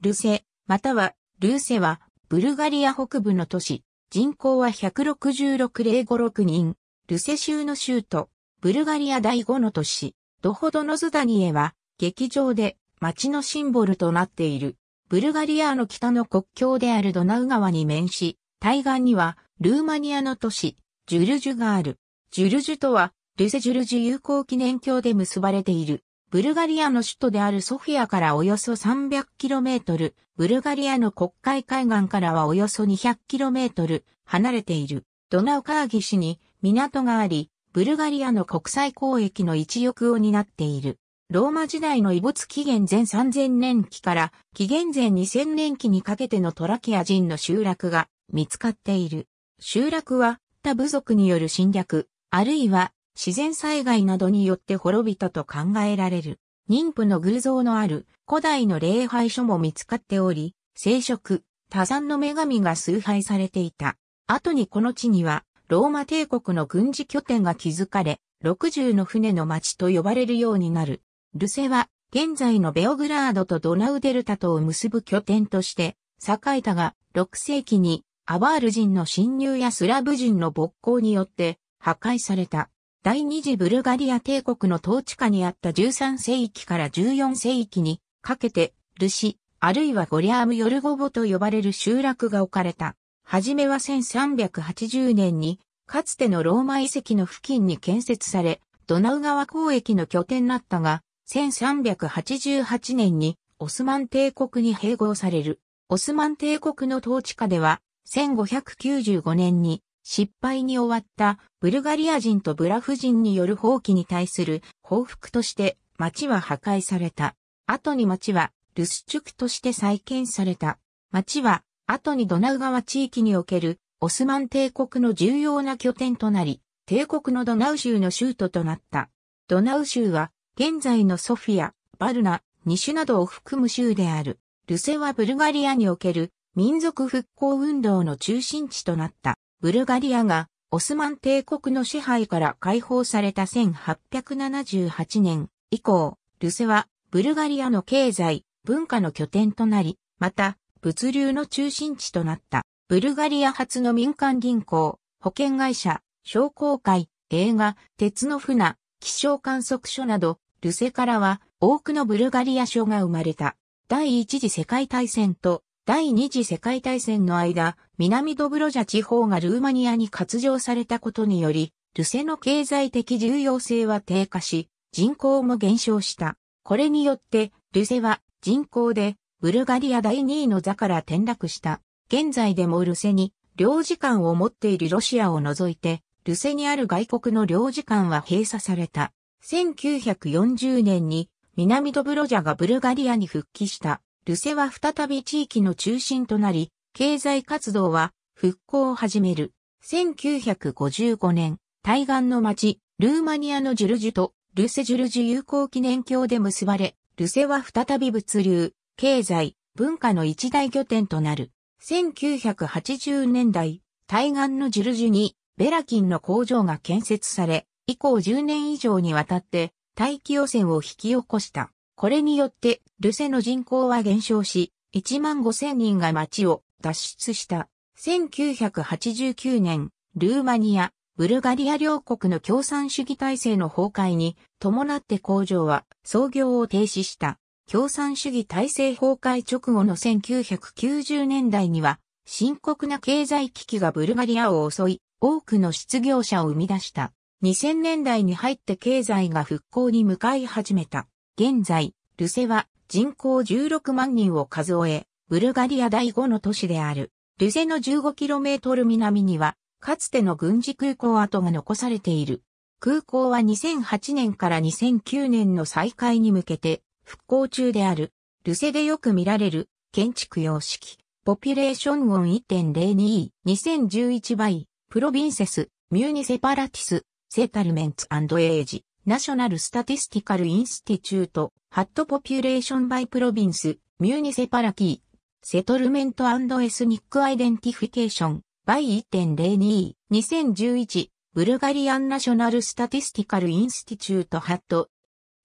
ルセ、または、ルーセは、ブルガリア北部の都市、人口は166,056人、ルセ州の州都、ブルガリア第5の都市、ドホドノズダニエは、劇場で、街のシンボルとなっている。ブルガリアの北の国境であるドナウ川に面し、対岸には、ルーマニアの都市、ジュルジュがある。ジュルジュとは、ルセジュルジュ友好記念橋で結ばれている。ブルガリアの首都であるソフィアからおよそ 300km、ブルガリアの国会海岸からはおよそ 200km 離れているドナウカーギ市に港があり、ブルガリアの国際交易の一翼を担っている。ローマ時代の遺没紀元前3000年期から紀元前2000年期にかけてのトラキア人の集落が見つかっている。集落は他部族による侵略、あるいは自然災害などによって滅びたと考えられる。妊婦の偶像のある古代の礼拝書も見つかっており、聖職、多産の女神が崇拝されていた。後にこの地には、ローマ帝国の軍事拠点が築かれ、60の船の町と呼ばれるようになる。ルセは、現在のベオグラードとドナウデルタとを結ぶ拠点として、栄えたが、6世紀に、アバール人の侵入やスラブ人の勃興によって、破壊された。第二次ブルガリア帝国の統治下にあった13世紀から14世紀にかけて、ルシ、あるいはゴリアーム・ヨルゴボと呼ばれる集落が置かれた。はじめは1380年に、かつてのローマ遺跡の付近に建設され、ドナウ川交易の拠点だったが、1388年にオスマン帝国に併合される。オスマン帝国の統治下では、1595年に失敗に終わったブルガリア人とブラフ人による放棄に対する報復として町は破壊された。後に町はルスチュクとして再建された。町は後にドナウ川地域におけるオスマン帝国の重要な拠点となり、帝国のドナウ州の州都となった。ドナウ州は現在のソフィア、バルナ、ニシュなどを含む州である。ルセはブルガリアにおける民族復興運動の中心地となった。ブルガリアがオスマン帝国の支配から解放された1878年以降、ルセはブルガリアの経済、文化の拠点となり、また物流の中心地となったブルガリア初の民間銀行、保険会社、商工会、映画、鉄の船、気象観測所など、ルセからは多くのブルガリア書が生まれた。第一次世界大戦と第二次世界大戦の間、南ドブロジャ地方がルーマニアに割譲されたことにより、ルセの経済的重要性は低下し、人口も減少した。これによって、ルセは人口でブルガリア第2位の座から転落した。現在でもルセに領事館を持っているロシアを除いて、ルセにある外国の領事館は閉鎖された。1940年に南ドブロジャがブルガリアに復帰した。ルセは再び地域の中心となり、経済活動は復興を始める。1955年、対岸の町、ルーマニアのジュルジュとルセジュルジュ友好記念橋で結ばれ、ルセは再び物流、経済、文化の一大拠点となる。1980年代、対岸のジュルジュにベラキンの工場が建設され、以降10年以上にわたって大気汚染を引き起こした。これによって、ルセの人口は減少し、1万5千人が町を脱出した。1989年、ルーマニア、ブルガリア両国の共産主義体制の崩壊に伴って工場は操業を停止した。共産主義体制崩壊直後の1990年代には深刻な経済危機がブルガリアを襲い多くの失業者を生み出した。2000年代に入って経済が復興に向かい始めた。現在、ルセは人口16万人を数え、ブルガリア第5の都市である。ルセの 15km 南には、かつての軍事空港跡が残されている。空港は2008年から2009年の再開に向けて復興中である。ルセでよく見られる建築様式。ポピュレーション音1.02、2011倍、プロビンセス、ミューニセパラティス、セタルメンツエイジ。ナショナル・スタティスティカル・インスティチュート、ハット・ポピュレーション・バイ・プロビンス、ミューニセパラキー、セトルメント・エスニック・アイデンティフィケーション、バイ1.02、2011、ブルガリアン・ナショナル・スタティスティカル・インスティチュート・ハット、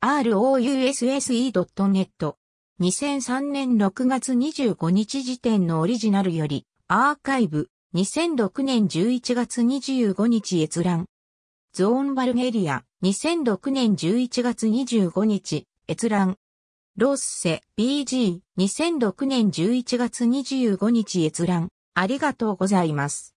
rouse.net。2003年6月25日時点のオリジナルより、アーカイブ、2006年11月25日閲覧、ゾーンバルゲリア、2006年11月25日、閲覧。ロッセ、BG、2006年11月25日閲覧。ありがとうございます。